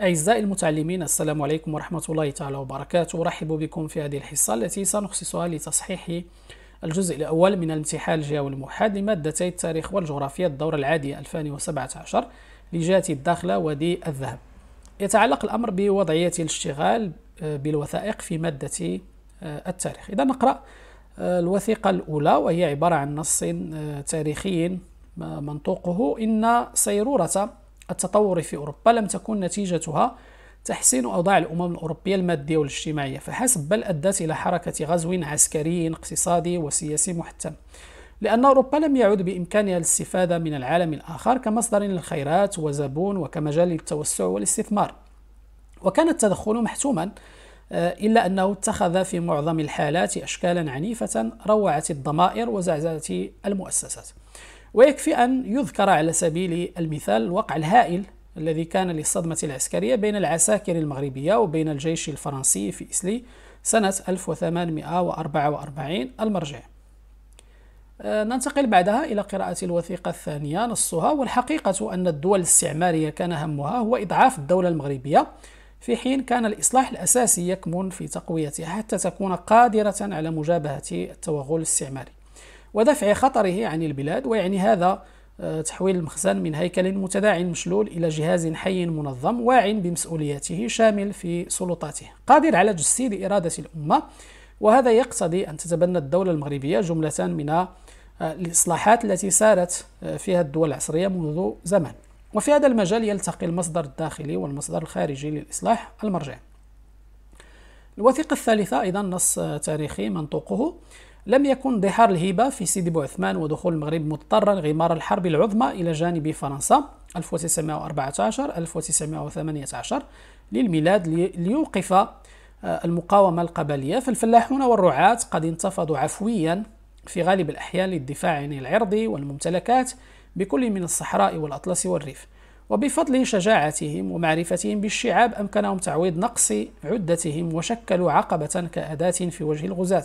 أعزائي المتعلمين السلام عليكم ورحمة الله تعالى وبركاته أرحب بكم في هذه الحصة التي سنخصصها لتصحيح الجزء الأول من الامتحان الجاوي الموحد لمادتي التاريخ والجغرافيا الدورة العادية 2017 لجهة الداخلة ودي الذهب يتعلق الأمر بوضعية الاشتغال آه، بالوثائق في مادة آه، التاريخ إذا نقرأ آه، الوثيقة الأولى وهي عبارة عن نص تاريخي منطوقه إن سيرورة التطور في أوروبا لم تكن نتيجتها تحسين أوضاع الأمم الأوروبية المادية والاجتماعية فحسب بل أدت إلى حركة غزو عسكري اقتصادي وسياسي محتم لأن أوروبا لم يعد بإمكانها الاستفادة من العالم الآخر كمصدر للخيرات وزبون وكمجال للتوسع والاستثمار وكان التدخل محتوما آه، إلا أنه اتخذ في معظم الحالات أشكالا عنيفة روعت الضمائر وزعزعت المؤسسات ويكفي أن يذكر على سبيل المثال الوقع الهائل الذي كان للصدمة العسكرية بين العساكر المغربية وبين الجيش الفرنسي في إسلي سنة 1844 المرجع آه، ننتقل بعدها إلى قراءة الوثيقة الثانية نصها والحقيقة أن الدول الاستعمارية كان همها هو إضعاف الدولة المغربية في حين كان الإصلاح الأساسي يكمن في تقويتها حتى تكون قادرة على مجابهة التوغل الاستعماري ودفع خطره عن البلاد ويعني هذا آه، تحويل المخزن من هيكل متداع مشلول إلى جهاز حي منظم واع بمسؤولياته شامل في سلطاته قادر على تجسيد إرادة الأمة وهذا يقتضي أن تتبنى الدولة المغربية جملة من آه، الإصلاحات التي سارت آه، فيها الدول العصرية منذ زمان وفي هذا المجال يلتقي المصدر الداخلي والمصدر الخارجي للإصلاح المرجع الوثيقة الثالثة أيضا نص تاريخي منطوقه لم يكن انضحار الهبة في سيدي بوعثمان ودخول المغرب مضطرا غمار الحرب العظمى إلى جانب فرنسا 1914 1918 للميلاد ليوقف آه، المقاومة القبلية فالفلاحون والرعاة قد انتفضوا عفويا في غالب الأحيان للدفاع عن العرض والممتلكات بكل من الصحراء والأطلس والريف وبفضل شجاعتهم ومعرفتهم بالشعاب أمكنهم تعويض نقص عدتهم وشكلوا عقبة كأداة في وجه الغزاة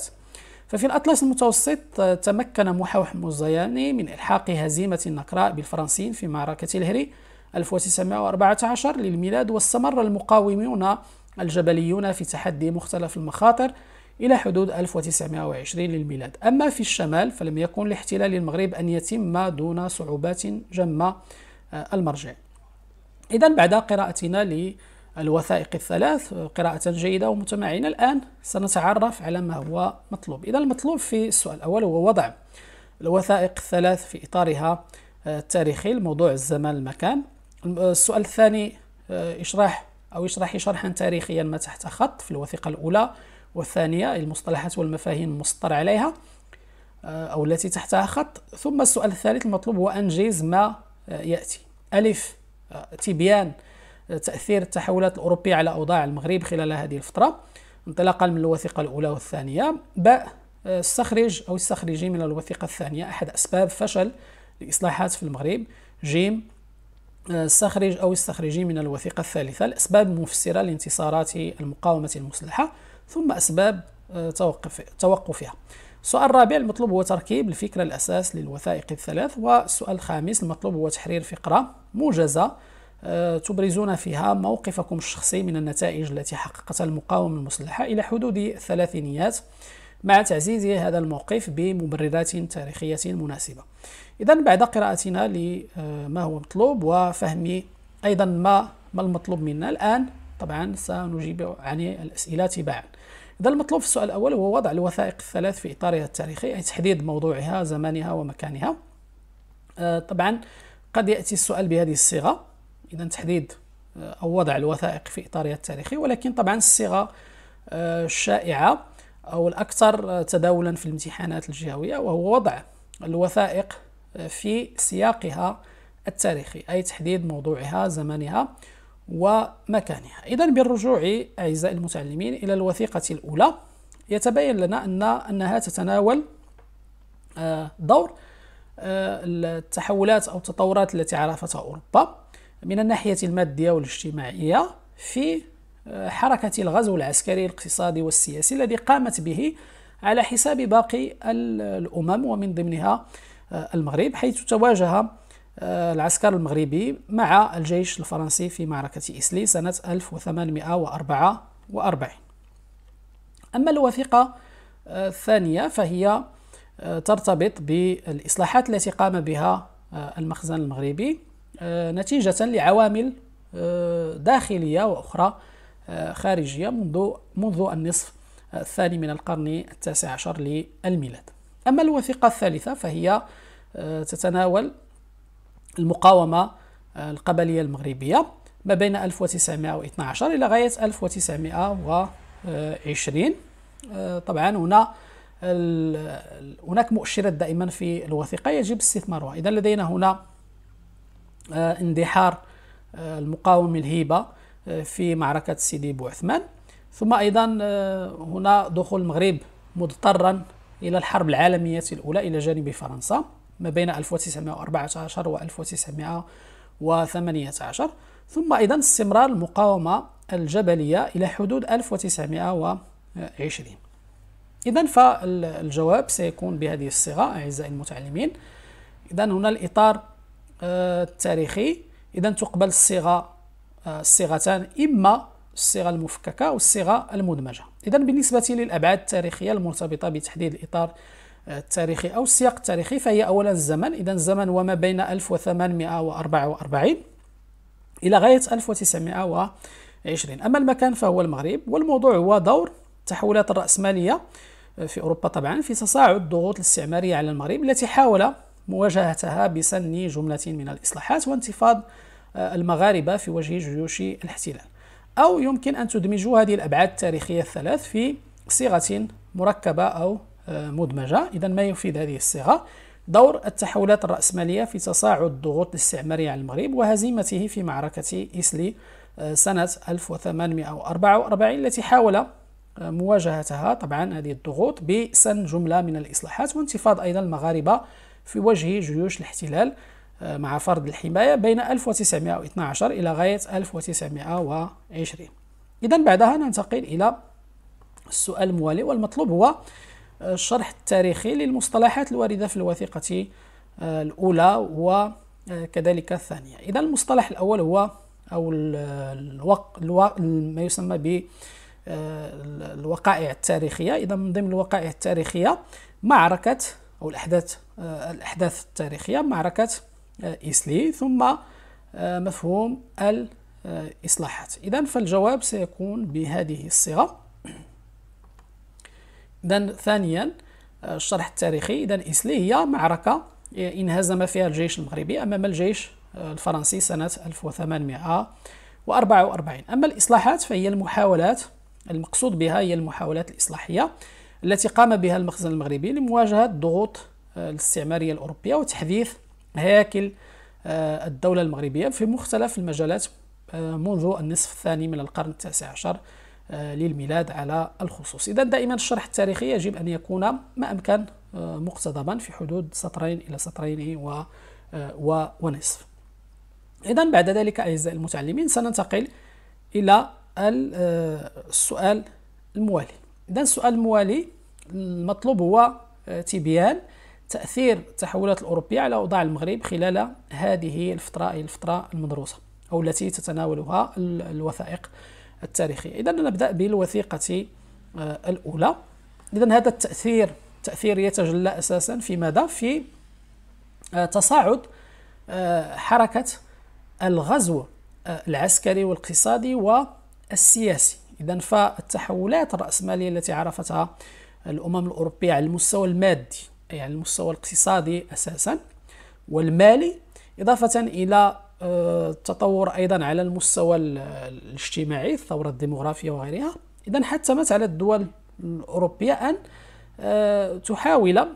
ففي الأطلس المتوسط آه، تمكن محاوح موزياني من إلحاق هزيمة النكراء بالفرنسيين في معركة الهري 1914 للميلاد واستمر المقاومون الجبليون في تحدي مختلف المخاطر إلى حدود 1920 للميلاد أما في الشمال فلم يكن لاحتلال المغرب أن يتم دون صعوبات جمة آه، المرجع إذا بعد قراءتنا الوثائق الثلاث قراءة جيدة ومتمعنة الآن سنتعرف على ما هو مطلوب إذا المطلوب في السؤال الأول هو وضع الوثائق الثلاث في إطارها آه، التاريخي الموضوع الزمان المكان آه، السؤال الثاني آه، إشراح أو يشرح شرحا تاريخيا ما تحت خط في الوثيقة الأولى والثانية المصطلحات والمفاهيم المسطر عليها أو التي تحتها خط ثم السؤال الثالث المطلوب هو أنجز ما يأتي ألف تبيان تاثير التحولات الاوروبيه على اوضاع المغرب خلال هذه الفتره انطلاقا من الوثيقه الاولى والثانيه باء استخرج آه، او استخرجي من الوثيقه الثانيه احد اسباب فشل الاصلاحات في المغرب جيم استخرج آه، او استخرجي من الوثيقه الثالثه الاسباب المفسره لانتصارات المقاومه المسلحه ثم اسباب آه، توقف توقفها السؤال الرابع المطلوب هو تركيب الفكرة الأساس للوثائق الثلاث والسؤال الخامس المطلوب هو تحرير فقرة موجزة آه، تبرزون فيها موقفكم الشخصي من النتائج التي حققتها المقاومة المسلحة إلى حدود الثلاثينيات مع تعزيز هذا الموقف بمبررات تاريخية مناسبة إذا بعد قراءتنا لما هو مطلوب وفهم أيضا ما ما المطلوب منا الآن طبعا سنجيب عن الأسئلة تباعا إذا المطلوب في السؤال الأول هو وضع الوثائق الثلاث في إطارها التاريخي أي تحديد موضوعها زمانها ومكانها آه، طبعا قد يأتي السؤال بهذه الصيغة اذا تحديد آه، او وضع الوثائق في اطارها التاريخي ولكن طبعا الصيغه آه، الشائعه او الاكثر آه، تداولا في الامتحانات الجهويه وهو وضع الوثائق في سياقها التاريخي اي تحديد موضوعها زمانها ومكانها اذا بالرجوع اعزائي المتعلمين الى الوثيقه الاولى يتبين لنا ان انها تتناول دور التحولات او التطورات التي عرفتها اوروبا من الناحية المادية والاجتماعية في آه، حركة الغزو العسكري الاقتصادي والسياسي الذي قامت به على حساب باقي الأمم ومن ضمنها آه، المغرب حيث تواجه آه، العسكر المغربي مع الجيش الفرنسي في معركة إسلي سنة 1844 أما الوثيقة الثانية فهي ترتبط بالإصلاحات التي قام بها المخزن المغربي آه، نتيجة لعوامل آه، داخلية وأخرى آه، خارجية منذ منذ النصف الثاني من القرن التاسع عشر للميلاد أما الوثيقة الثالثة فهي تتناول المقاومة القبلية المغربية ما بين 1912 إلى غاية 1920 طبعا هنا هناك مؤشرات دائما في الوثيقة يجب استثمارها إذا لدينا هنا آه، اندحار آه، المقاوم الهيبة آه، في معركة سيدي بوعثمان ثم أيضا هنا دخول المغرب مضطرا إلى الحرب العالمية الأولى إلى جانب فرنسا ما بين 1914 و 1918 ثم أيضا استمرار المقاومة الجبلية إلى حدود 1920 إذا فالجواب سيكون بهذه الصيغة أعزائي المتعلمين إذا هنا الإطار آه، التاريخي اذا تقبل الصيغه الصيغتان آه، اما الصيغه المفككه او الصيغه المدمجه اذا بالنسبه للابعاد التاريخيه المرتبطه بتحديد الاطار آه، التاريخي او السياق التاريخي فهي اولا الزمن اذا الزمن وما بين 1844 الى غايه 1920 اما المكان فهو المغرب والموضوع هو دور التحولات الراسماليه في اوروبا طبعا في تصاعد الضغوط الاستعماريه على المغرب التي حاول مواجهتها بسن جملة من الإصلاحات وانتفاض آه، المغاربة في وجه جيوش الاحتلال أو يمكن أن تدمجوا هذه الأبعاد التاريخية الثلاث في صيغة مركبة أو آه، مدمجة إذا ما يفيد هذه الصيغة دور التحولات الرأسمالية في تصاعد الضغوط الاستعمارية على المغرب وهزيمته في معركة إسلي آه، سنة 1844 التي حاول مواجهتها طبعا هذه الضغوط بسن جملة من الإصلاحات وانتفاض أيضا المغاربة في وجه جيوش الاحتلال آه، مع فرض الحماية بين 1912 إلى غاية 1920 إذا بعدها ننتقل إلى السؤال الموالي والمطلوب هو آه، الشرح التاريخي للمصطلحات الواردة في الوثيقة آه، الأولى وكذلك الثانية إذا المصطلح الأول هو أو الوق... الو... ما يسمى ب الوقائع التاريخية إذا من ضمن الوقائع التاريخية معركة أو الأحداث آه، الأحداث التاريخية معركة آه، ايسلي ثم آه، مفهوم الإصلاحات إذا فالجواب سيكون بهذه الصيغة إذا ثانيا الشرح التاريخي إذا ايسلي هي معركة انهزم فيها الجيش المغربي أمام الجيش الفرنسي سنة 1844 أما الإصلاحات فهي المحاولات المقصود بها هي المحاولات الإصلاحية التي قام بها المخزن المغربي لمواجهة الضغوط آه، الاستعمارية الأوروبية وتحديث هياكل آه، الدولة المغربية في مختلف المجالات آه، منذ النصف الثاني من القرن التاسع عشر للميلاد على الخصوص إذا دائما الشرح التاريخي يجب أن يكون ما أمكن مقتضبا في حدود سطرين إلى سطرين و, و ونصف إذا بعد ذلك أعزائي المتعلمين سننتقل إلى السؤال الموالي اذا السؤال الموالي المطلوب هو آه، تبيان تاثير التحولات الاوروبيه على اوضاع المغرب خلال هذه الفتره هي الفتره المدروسه او التي تتناولها الوثائق التاريخيه اذا نبدا بالوثيقه آه، الاولى اذا هذا التاثير التاثير يتجلى اساسا في ماذا في آه، تصاعد حركه الغزو العسكري والاقتصادي والسياسي اذا فالتحولات الراسماليه التي عرفتها الامم الاوروبيه على المستوى المادي اي على المستوى الاقتصادي اساسا والمالي اضافه الى آه، التطور ايضا على المستوى الاجتماعي الثوره الديموغرافيه وغيرها اذا حتمت على الدول الاوروبيه ان آه، تحاول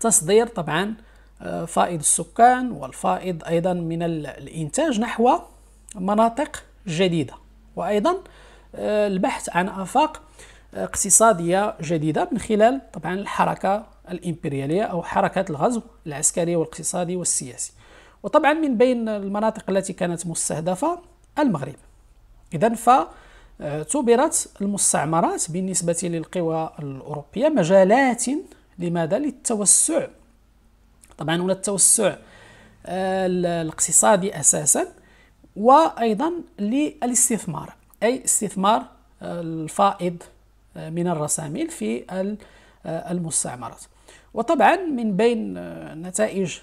تصدير طبعا آه، فائض السكان والفائض ايضا من الانتاج نحو مناطق جديده وايضا آه، البحث عن آفاق آه، اقتصادية جديدة من خلال طبعا الحركة الإمبريالية أو حركة الغزو العسكري والاقتصادي والسياسي وطبعا من بين المناطق التي كانت مستهدفة المغرب إذا ف آه، اعتبرت المستعمرات بالنسبة للقوى الأوروبية مجالات لماذا للتوسع طبعا هنا التوسع الاقتصادي أساسا وأيضا للاستثمار أي استثمار آه، الفائض آه، من الرساميل في آه، المستعمرات وطبعا من بين نتائج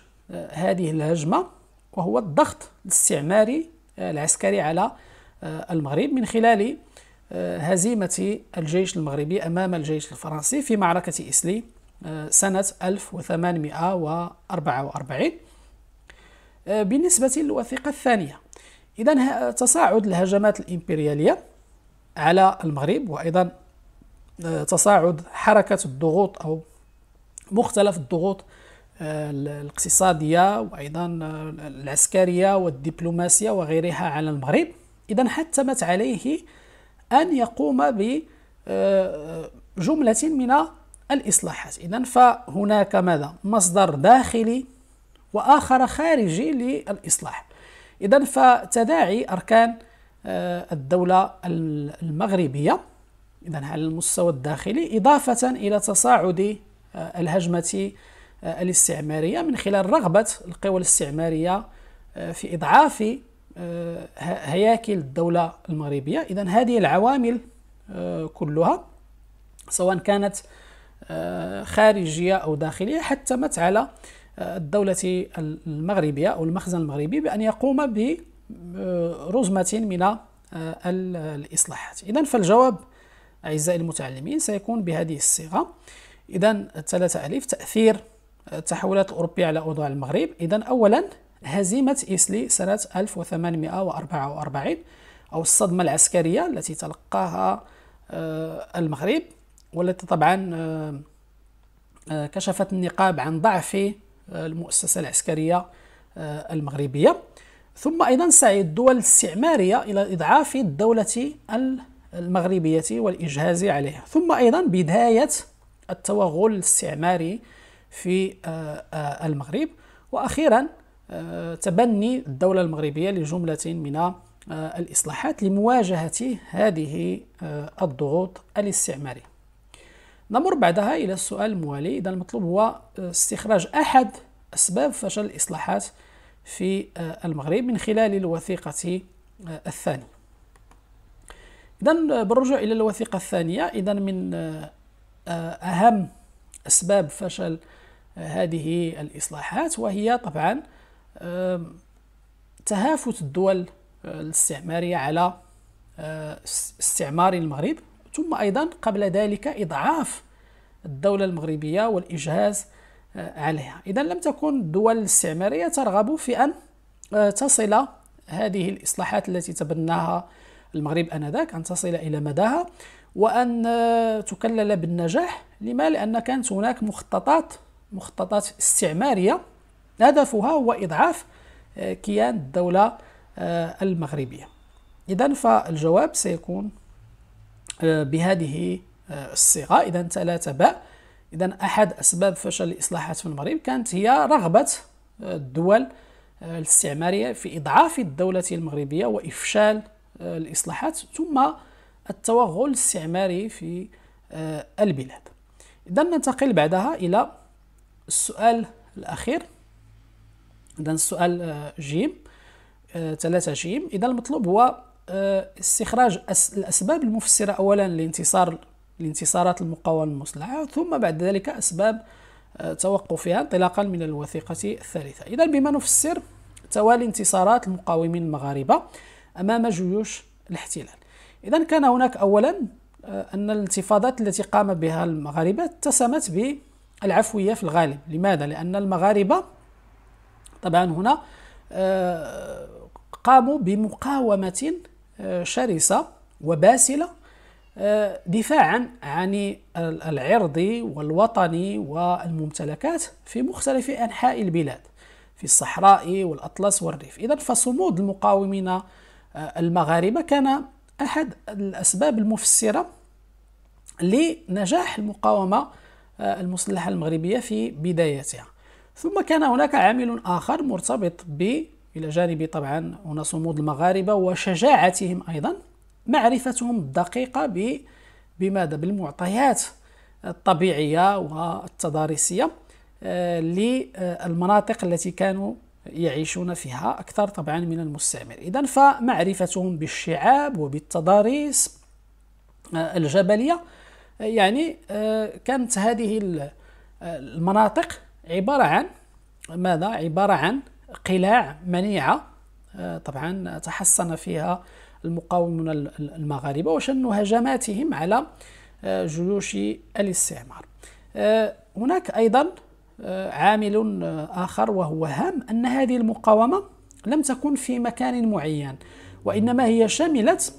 هذه الهجمة وهو الضغط الاستعماري العسكري على المغرب من خلال هزيمة الجيش المغربي أمام الجيش الفرنسي في معركة إسلي سنة 1844 بالنسبة للوثيقة الثانية إذا تصاعد الهجمات الإمبريالية على المغرب وأيضا آه، تصاعد حركة الضغوط أو مختلف الضغوط آه، الاقتصادية وأيضا آه، العسكرية والدبلوماسية وغيرها على المغرب إذا حتمت عليه أن يقوم بجملة من الإصلاحات إذا فهناك ماذا؟ مصدر داخلي وآخر خارجي للإصلاح إذا فتداعي أركان آه، الدولة المغربية إذا على المستوى الداخلي إضافة إلى تصاعد آه، الهجمة آه، الاستعمارية من خلال رغبة القوى الاستعمارية في إضعاف هياكل الدولة المغربية إذا هذه العوامل كلها سواء كانت خارجية أو داخلية حتمت على الدولة المغربية أو المخزن المغربي بأن يقوم برزمة آه، من آه، الإصلاحات إذا فالجواب أعزائي المتعلمين سيكون بهذه الصيغة إذا ثلاثة ألف تأثير التحولات الأوروبية على أوضاع المغرب إذا أولا هزيمة إسلي سنة 1844 أو الصدمة العسكرية التي تلقاها آه، المغرب والتي طبعا كشفت النقاب عن ضعف المؤسسة العسكرية آه، المغربية ثم أيضا سعي الدول الاستعمارية إلى إضعاف الدولة المغربية والإجهاز عليها ثم أيضا بداية التوغل الاستعماري في آه، آه، المغرب وأخيرا تبني الدولة المغربية لجملة من الإصلاحات لمواجهة هذه الضغوط الاستعمارية نمر بعدها إلى السؤال الموالي إذا المطلوب هو آه، استخراج أحد أسباب فشل الإصلاحات في آه، المغرب من خلال الوثيقة آه، الثانية إذا بالرجوع إلى الوثيقة الثانية إذا من أهم أسباب فشل هذه الإصلاحات وهي طبعا تهافت الدول الاستعمارية على استعمار المغرب ثم أيضا قبل ذلك إضعاف الدولة المغربية والإجهاز آه، عليها إذا لم تكن الدول الاستعمارية ترغب في أن آه، تصل هذه الإصلاحات التي تبناها المغرب أنذاك أن تصل إلى مداها وأن آه، تكلل بالنجاح لما لأن كانت هناك مخططات مخططات استعمارية هدفها هو إضعاف كيان الدولة المغربية إذا فالجواب سيكون آه، بهذه آه، الصيغه اذا ثلاثه باء اذا احد اسباب فشل الاصلاحات في المغرب كانت هي رغبه آه، الدول الاستعماريه في اضعاف الدوله المغربيه وافشال الاصلاحات ثم التوغل الاستعماري في البلاد اذا ننتقل بعدها الى السؤال الاخير اذا السؤال جيم ثلاثة جيم اذا المطلوب هو آه، استخراج الأسباب المفسرة أولا لانتصار لانتصارات المقاومة المسلحة ثم بعد ذلك أسباب آه، توقفها انطلاقا من الوثيقة الثالثة إذا بما نفسر توالي انتصارات المقاومين المغاربة أمام جيوش الاحتلال إذا كان هناك أولا آه، أن الانتفاضات التي قام بها المغاربة اتسمت بالعفوية في الغالب لماذا؟ لأن المغاربة طبعا هنا قاموا بمقاومة آه، شرسة وباسلة آه، دفاعا عن العرض والوطني والممتلكات في مختلف أنحاء البلاد في الصحراء والأطلس والريف إذا فصمود المقاومين آه، المغاربة كان أحد الأسباب المفسرة لنجاح المقاومة المسلحة المغربية في بدايتها ثم كان هناك عامل آخر مرتبط ب إلى جانب طبعا هنا صمود المغاربة وشجاعتهم أيضا معرفتهم الدقيقة بماذا بالمعطيات الطبيعية والتضاريسية آه، للمناطق التي كانوا يعيشون فيها أكثر طبعا من المستعمر إذا فمعرفتهم بالشعاب وبالتضاريس آه، الجبلية آه، يعني كانت هذه المناطق عبارة عن ماذا؟ عبارة عن قلاع منيعه آه، طبعا تحصن فيها المقاومون المغاربه وشنوا هجماتهم على آه، جيوش الاستعمار آه، هناك ايضا عامل اخر وهو هام ان هذه المقاومه لم تكن في مكان معين وانما هي شملت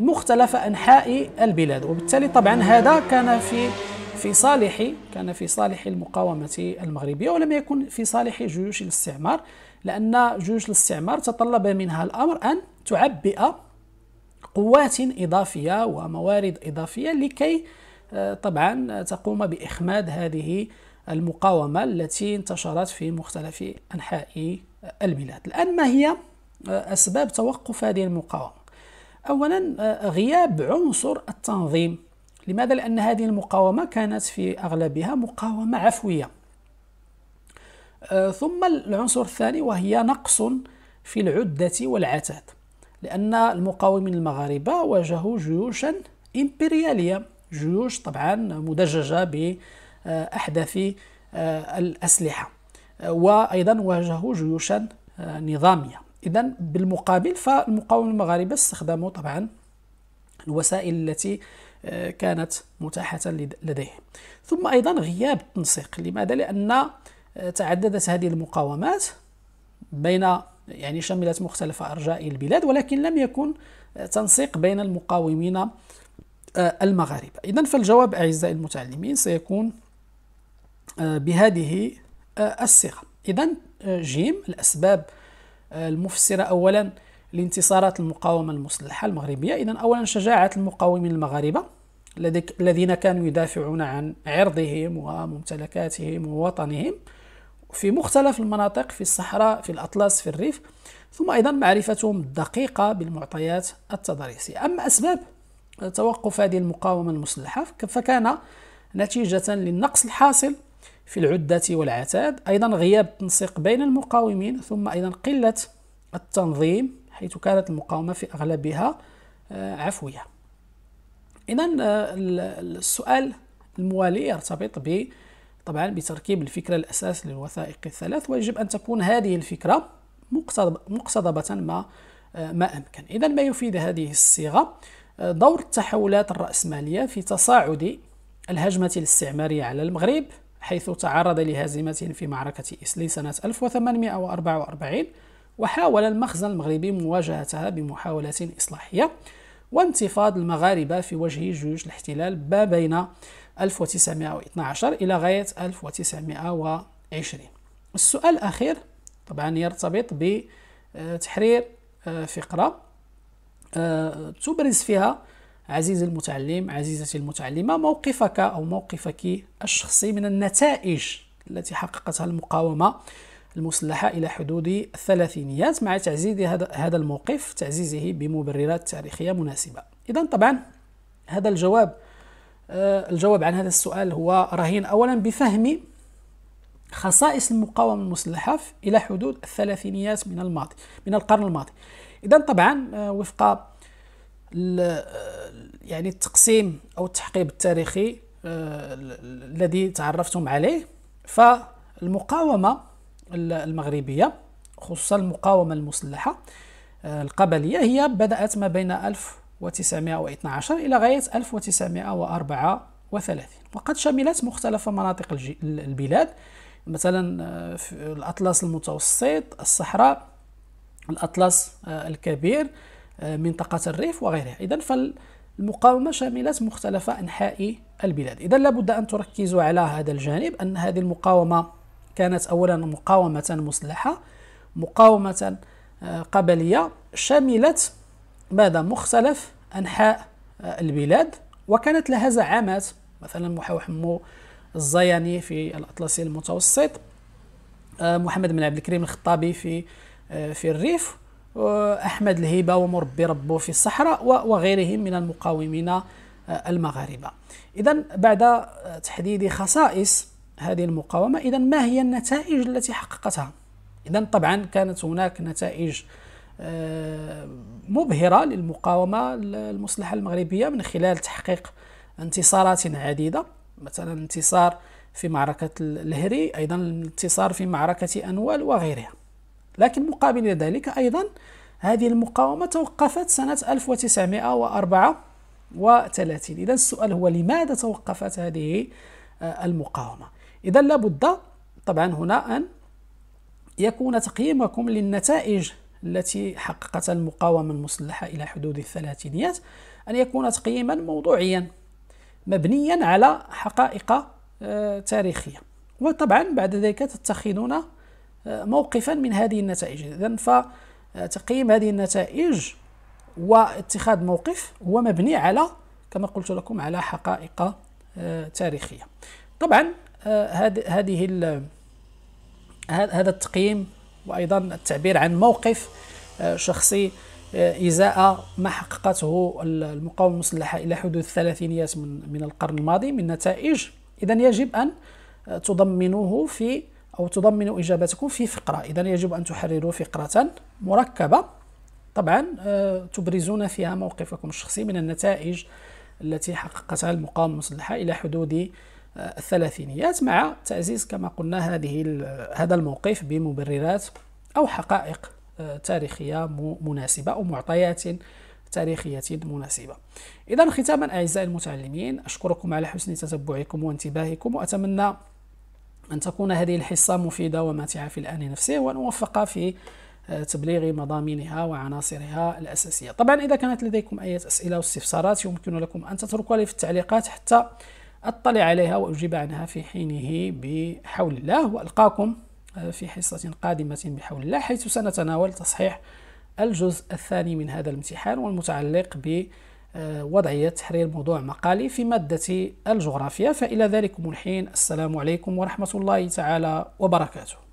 مختلف انحاء البلاد وبالتالي طبعا هذا كان في في صالح كان في صالح المقاومه المغربيه ولم يكن في صالح جيوش الاستعمار لأن جيوش الاستعمار تطلب منها الأمر أن تعبئ قوات إضافية وموارد إضافية لكي آه، طبعا تقوم بإخماد هذه المقاومة التي انتشرت في مختلف أنحاء البلاد الآن ما هي آه، أسباب توقف هذه المقاومة أولا آه، غياب عنصر التنظيم لماذا؟ لأن هذه المقاومة كانت في أغلبها مقاومة عفوية آه، ثم العنصر الثاني وهي نقص في العدة والعتاد لأن المقاومين المغاربة واجهوا جيوشا إمبريالية جيوش طبعا مدججة بأحدث آه، الأسلحة آه، وأيضا واجهوا جيوشا نظامية إذا بالمقابل فالمقاومين المغاربة استخدموا طبعا الوسائل التي كانت متاحة لديهم ثم أيضا غياب التنسيق لماذا؟ لأن تعددت هذه المقاومات بين يعني شملت مختلف أرجاء البلاد ولكن لم يكن تنسيق بين المقاومين آه، المغاربة إذا فالجواب أعزائي المتعلمين سيكون آه، بهذه آه، الصيغة إذا جيم الأسباب المفسرة أولا لانتصارات المقاومة المسلحة المغربية إذا أولا شجاعة المقاومين المغاربة الذين كانوا يدافعون عن عرضهم وممتلكاتهم ووطنهم في مختلف المناطق في الصحراء في الأطلس في الريف ثم أيضا معرفتهم الدقيقة بالمعطيات التضاريسية أما أسباب توقف هذه المقاومة المسلحة فكان نتيجة للنقص الحاصل في العدة والعتاد أيضا غياب التنسيق بين المقاومين ثم أيضا قلة التنظيم حيث كانت المقاومة في أغلبها آه، عفوية إذا آه، السؤال الموالي يرتبط ب طبعا بتركيب الفكرة الأساس للوثائق الثلاث ويجب أن تكون هذه الفكرة مقتضبة ما آه، ما أمكن إذا ما يفيد هذه الصيغة آه، دور التحولات الرأسمالية في تصاعد الهجمة الاستعمارية على المغرب حيث تعرض لهزيمة في معركة إسلي سنة 1844 وحاول المخزن المغربي مواجهتها بمحاولة إصلاحية وانتفاض المغاربة في وجه جيوش الاحتلال ما بين 1912 إلى غاية 1920 السؤال الأخير طبعا يرتبط بتحرير آه، آه، فقرة آه، تبرز فيها عزيزي المتعلم عزيزتي المتعلمة موقفك أو موقفك الشخصي من النتائج التي حققتها المقاومة المسلحة إلى حدود الثلاثينيات مع تعزيز هذا الموقف تعزيزه بمبررات تاريخية مناسبة إذا طبعا هذا الجواب آه، الجواب عن هذا السؤال هو رهين أولا بفهم خصائص المقاومة المسلحة إلى حدود الثلاثينيات من الماضي من القرن الماضي إذا طبعا آه، وفق آه، يعني التقسيم أو التحقيب التاريخي الذي تعرفتم عليه فالمقاومة المغربية خصوصا المقاومة المسلحة القبلية هي بدأت ما بين 1000 1912 إلى غاية 1934 وقد شملت مختلف مناطق البلاد مثلا آه، في الأطلس المتوسط الصحراء الأطلس آه، الكبير آه، منطقة الريف وغيرها إذا فالمقاومة شملت مختلف أنحاء البلاد إذا لابد أن تركزوا على هذا الجانب أن هذه المقاومة كانت أولا مقاومة مسلحة مقاومة قبلية شملت بعد مختلف أنحاء آه، البلاد وكانت لها زعامات مثلا محمو الزياني في الأطلسي المتوسط آه، محمد بن عبد الكريم الخطابي في آه، في الريف أحمد الهيبة ومربي ربه في الصحراء وغيرهم من المقاومين المغاربة إذا بعد تحديد خصائص هذه المقاومة إذا ما هي النتائج التي حققتها إذا طبعا كانت هناك نتائج آه، مبهرة للمقاومة المصلحة المغربية من خلال تحقيق انتصارات عديدة مثلا انتصار في معركة الهري أيضا الانتصار في معركة أنوال وغيرها لكن مقابل ذلك أيضا هذه المقاومة توقفت سنة 1934 إذا السؤال هو لماذا توقفت هذه آه، المقاومة إذا لابد طبعا هنا أن يكون تقييمكم للنتائج التي حققتها المقاومة المسلحة إلى حدود الثلاثينيات أن يكون تقييما موضوعيا مبنيا على حقائق آه، تاريخية وطبعا بعد ذلك تتخذون آه، موقفا من هذه النتائج إذا فتقييم آه، هذه النتائج واتخاذ موقف هو مبني على كما قلت لكم على حقائق تاريخية طبعا هذه هذا التقييم وايضا التعبير عن موقف آه، شخصي آه، إزاء ما حققته المقاومة المسلحة إلى حدود الثلاثينيات من, من القرن الماضي من نتائج إذا يجب أن آه، تضمنوه في أو تضمنوا إجابتكم في فقرة إذا يجب أن تحرروا فقرة مركبة طبعا تبرزون فيها موقفكم الشخصي من النتائج التي حققتها المقاومة المسلحة إلى حدود الثلاثينيات مع تعزيز كما قلنا هذه هذا الموقف بمبررات أو حقائق آه، تاريخية مناسبة أو معطيات تاريخية مناسبة إذا ختاما أعزائي المتعلمين أشكركم على حسن تتبعكم وانتباهكم وأتمنى أن تكون هذه الحصة مفيدة وماتعة في الآن نفسه وان اوفق في آه، تبليغ مضامينها وعناصرها الأساسية طبعا إذا كانت لديكم أي أسئلة واستفسارات يمكن لكم أن تتركوها لي في التعليقات حتى أطلع عليها وأجيب عنها في حينه بحول الله وألقاكم آه، في حصة قادمة بحول الله حيث سنتناول تصحيح الجزء الثاني من هذا الامتحان والمتعلق بوضعية تحرير موضوع مقالي في مادة الجغرافيا فإلى ذلكم الحين السلام عليكم ورحمة الله تعالى وبركاته